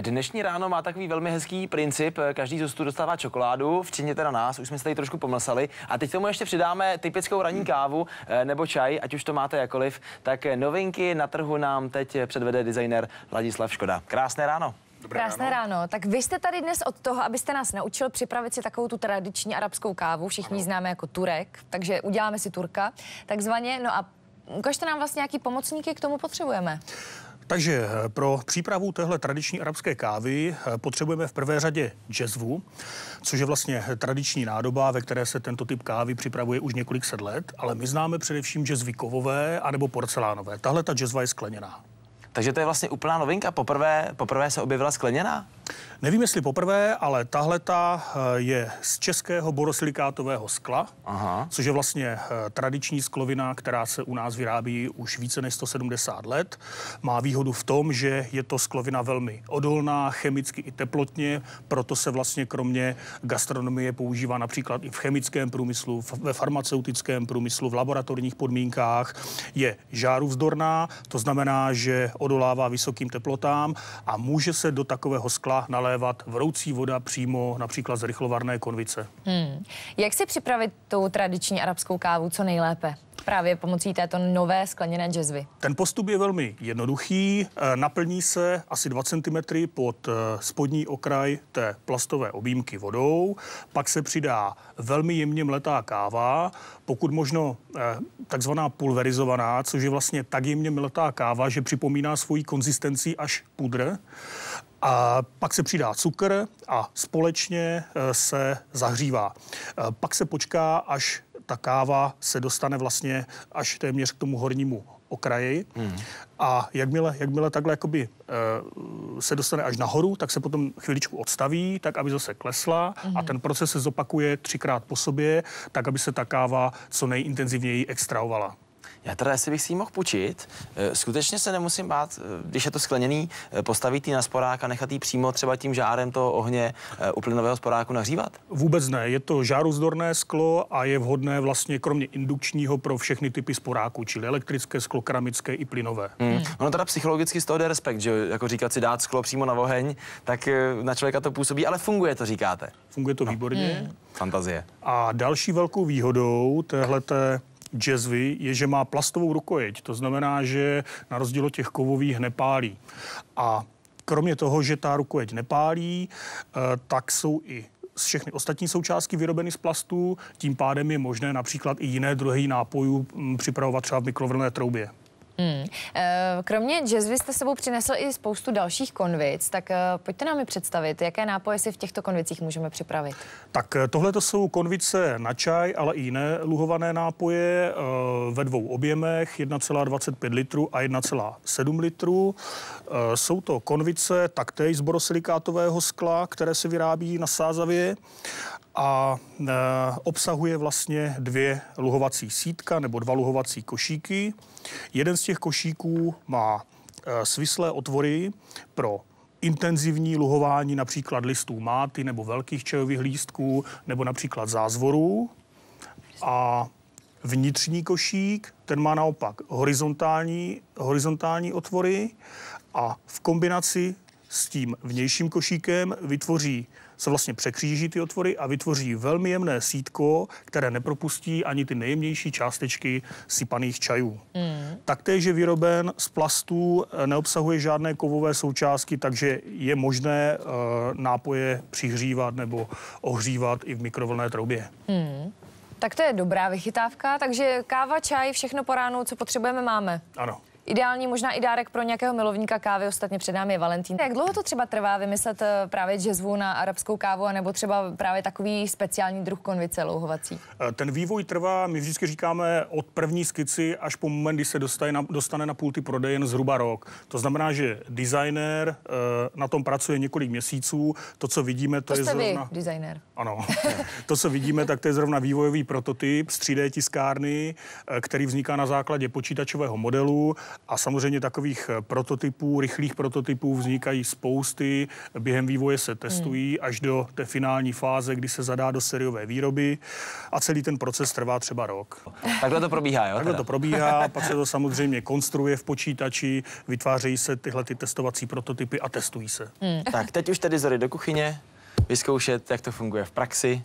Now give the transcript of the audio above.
Dnešní ráno má takový velmi hezký princip. Eh, každý z hostů dostává čokoládu, včetně teda nás, už jsme se tady trošku pomlsali. A teď tomu ještě přidáme typickou ranní hmm. kávu eh, nebo čaj, ať už to máte jakoliv. Tak eh, novinky na trhu nám teď předvede designer Ladislav Škoda. Krásné ráno. Dobré Krásné ráno. ráno. Tak vy jste tady dnes od toho, abyste nás naučil připravit si takovou tu tradiční arabskou kávu. Všichni ano. známe jako Turek, takže uděláme si Turka, takzvaně. No a ukažte nám vlastně, jaký pomocníky k tomu potřebujeme. Takže eh, pro přípravu téhle tradiční arabské kávy eh, potřebujeme v prvé řadě džezvu, což je vlastně tradiční nádoba, ve které se tento typ kávy připravuje už několik set let, ale my známe především džezvy kovové anebo porcelánové. Tahle ta džezva je skleněná. Takže to je vlastně úplná novinka. Poprvé, poprvé se objevila skleněná? Nevím, jestli poprvé, ale tahle eh, je z českého borosilikátového skla, Aha. což je vlastně eh, tradiční sklovina, která se u nás vyrábí už více než 170 let. Má výhodu v tom, že je to sklovina velmi odolná, chemicky i teplotně, proto se vlastně kromě gastronomie používá například i v chemickém průmyslu, ve farmaceutickém průmyslu, v laboratorních podmínkách. Je žáru vzdorná, to znamená, že odolává vysokým teplotám a může se do takového skla nalévat vroucí voda přímo například z rychlovarné konvice. Hmm. Jak si připravit tu tradiční arabskou kávu co nejlépe? Právě pomocí této nové skleněné džezvy. Ten postup je velmi jednoduchý. E, naplní se asi 2 cm pod e, spodní okraj té plastové objímky vodou. Pak se přidá velmi jemně mletá káva, pokud možno e, takzvaná pulverizovaná, což je vlastně tak jemně mletá káva, že připomíná svoji konzistenci až pudr. A pak se přidá cukr a společně eh, se zahřívá. Eh, pak se počká, až ta káva se dostane vlastně až téměř k tomu hornímu okraji. Hmm. A jakmile, jakmile takhle jakoby, e, se dostane až nahoru, tak se potom chviličku odstaví, tak aby zase klesla hmm. a ten proces se zopakuje třikrát po sobě, tak aby se ta káva co nejintenzivněji extrahovala. Já teda, jestli bych si ji mohl půjčit, eh, skutečně se nemusím bát, eh, když je to skleněný, eh, postavit ji na sporák a nechat ji přímo třeba tím žárem toho ohně u plynového sporáku nahřívat? Vůbec ne. Je to žáruzdorné sklo a je vhodné vlastně kromě indukčního pro všechny typy sporáku, čili elektrické sklo, keramické i plynové. Hmm. hmm. Ono teda psychologicky z toho jde respekt, že jako říkat si dát sklo přímo na oheň, tak na člověka to působí, ale funguje to, říkáte. Funguje to výborně. Hmm. Fantazie. A další velkou výhodou téhleté jazzvy je, že má plastovou rukojeť. To znamená, že na rozdíl od těch kovových nepálí. A kromě toho, že ta rukojeť nepálí, eh, tak jsou i všechny ostatní součástky vyrobeny z plastu. tím pádem je možné například i jiné druhy nápojů mm, připravovat třeba v mikrovlnné troubě. Hmm. Eh, kromě jazzvy jste sebou přinesl i spoustu dalších konvic, tak eh, pojďte nám představit, jaké nápoje si v těchto konvicích můžeme připravit. Tak eh, tohle to jsou konvice na čaj, ale i jiné luhované nápoje ve dvou objemech, 1,25 litru a 1,7 litru. Jsou to konvice taktéž z borosilikátového skla, které se vyrábí na Sázavě a e, obsahuje vlastně dvě luhovací sítka nebo dva luhovací košíky. Jeden z těch košíků má e, svislé otvory pro intenzivní luhování například listů máty nebo velkých čajových lístků nebo například zázvorů. A vnitřní košík, ten má naopak horizontální, horizontální otvory a v kombinaci s tím vnějším košíkem vytvoří se vlastně překříží ty otvory a vytvoří velmi jemné sítko, které nepropustí ani ty nejjemnější částečky sypaných čajů. Mm. Taktéž je vyroben z plastů, eh, neobsahuje žádné kovové součástky, takže je možné uh, nápoje přihřívat nebo ohřívat i v mikrovlné troubě. Mm. Tak to je dobrá vychytávka, takže káva, čaj, všechno po ránu, co potřebujeme, máme. Ano. Ideální možná i dárek pro nějakého milovníka kávy, ostatně před námi je Valentín. Jak dlouho to třeba trvá vymyslet eh, právě žezvu na arabskou kávu, nebo třeba právě takový speciální druh konvice louhovací? Eh, ten vývoj trvá, my vždycky říkáme, od první skici až po moment, kdy se dostane na, dostane na pulty prodejen zhruba rok. To znamená, že designer eh, na tom pracuje několik měsíců. To, co vidíme, to, to je jste zrovna... Vy, designer. Ano. to, co vidíme, tak to je zrovna vývojový prototyp z 3D tiskárny, který vzniká na základě počítačového modelu. A samozřejmě takových eh, prototypů, rychlých prototypů vznikají spousty, během vývoje se testují hmm. až do té finální fáze, kdy se zadá do seriové výroby a celý ten proces trvá třeba rok. Takhle to probíhá, jo? Takhle teda? to probíhá, pak se to samozřejmě konstruuje v počítači, vytvářejí se tyhle ty testovací prototypy a testují se. Hmm. Tak teď už tedy zory do kuchyně, vyzkoušet, jak to funguje v praxi.